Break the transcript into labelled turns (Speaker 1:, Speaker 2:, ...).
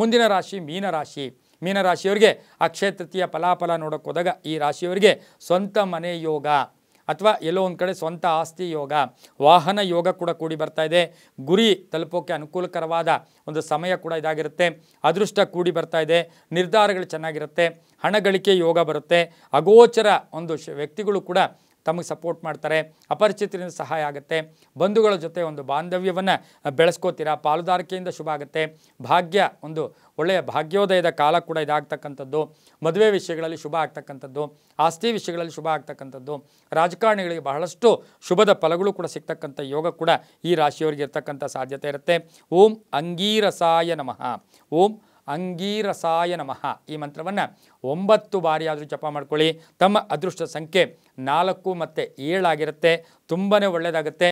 Speaker 1: ಮುಂದಿನ ರಾಶಿ ಮೀನರಾಶಿ ಮೀನರಾಶಿಯವರಿಗೆ ಅಕ್ಷಯ ತೃತೀಯ ಫಲಾಫಲ ಹೋದಾಗ ಈ ರಾಶಿಯವರಿಗೆ ಸ್ವಂತ ಮನೆ ಯೋಗ ಅಥವಾ ಎಲ್ಲೋ ಒಂದು ಕಡೆ ಸ್ವಂತ ಆಸ್ತಿ ಯೋಗ ವಾಹನ ಯೋಗ ಕೂಡ ಕೂಡಿ ಬರ್ತಾ ಇದೆ ಗುರಿ ತಲುಪೋಕ್ಕೆ ಅನುಕೂಲಕರವಾದ ಒಂದು ಸಮಯ ಕೂಡ ಇದಾಗಿರುತ್ತೆ ಅದೃಷ್ಟ ಕೂಡಿ ಬರ್ತಾ ಇದೆ ನಿರ್ಧಾರಗಳು ಚೆನ್ನಾಗಿರುತ್ತೆ ಹಣ ಗಳಿಕೆ ಯೋಗ ಬರುತ್ತೆ ಅಗೋಚರ ಒಂದು ವ್ಯಕ್ತಿಗಳು ಕೂಡ ತಮಗೆ ಸಪೋರ್ಟ್ ಮಾಡ್ತಾರೆ ಅಪರಿಚಿತರಿಂದ ಸಹಾಯ ಆಗುತ್ತೆ ಬಂಧುಗಳ ಜೊತೆ ಒಂದು ಬಾಂಧವ್ಯವನ್ನು ಬೆಳೆಸ್ಕೋತೀರಾ ಪಾಲುದಾರಿಕೆಯಿಂದ ಶುಭ ಆಗುತ್ತೆ ಭಾಗ್ಯ ಒಂದು ಒಳ್ಳೆಯ ಭಾಗ್ಯೋದಯದ ಕಾಲ ಕೂಡ ಇದಾಗ್ತಕ್ಕಂಥದ್ದು ಮದುವೆ ವಿಷಯಗಳಲ್ಲಿ ಶುಭ ಆಗ್ತಕ್ಕಂಥದ್ದು ಆಸ್ತಿ ವಿಷಯಗಳಲ್ಲಿ ಶುಭ ಆಗ್ತಕ್ಕಂಥದ್ದು ರಾಜಕಾರಣಿಗಳಿಗೆ ಬಹಳಷ್ಟು ಶುಭದ ಫಲಗಳು ಕೂಡ ಸಿಗ್ತಕ್ಕಂಥ ಯೋಗ ಕೂಡ ಈ ರಾಶಿಯವರಿಗೆ ಇರ್ತಕ್ಕಂಥ ಸಾಧ್ಯತೆ ಇರುತ್ತೆ ಓಂ ಅಂಗೀರಸಾಯ ನಮಃ ಓಂ ಅಂಗೀರಸಾಯ ನಮಃ ಈ ಮಂತ್ರವನ್ನು ಒಂಬತ್ತು ಬಾರಿ ಆದರೂ ಜಪ ಮಾಡ್ಕೊಳ್ಳಿ ತಮ್ಮ ಅದೃಷ್ಟ ಸಂಖ್ಯೆ ನಾಲ್ಕು ಮತ್ತು ಏಳಾಗಿರುತ್ತೆ ತುಂಬಾ ಒಳ್ಳೆಯದಾಗುತ್ತೆ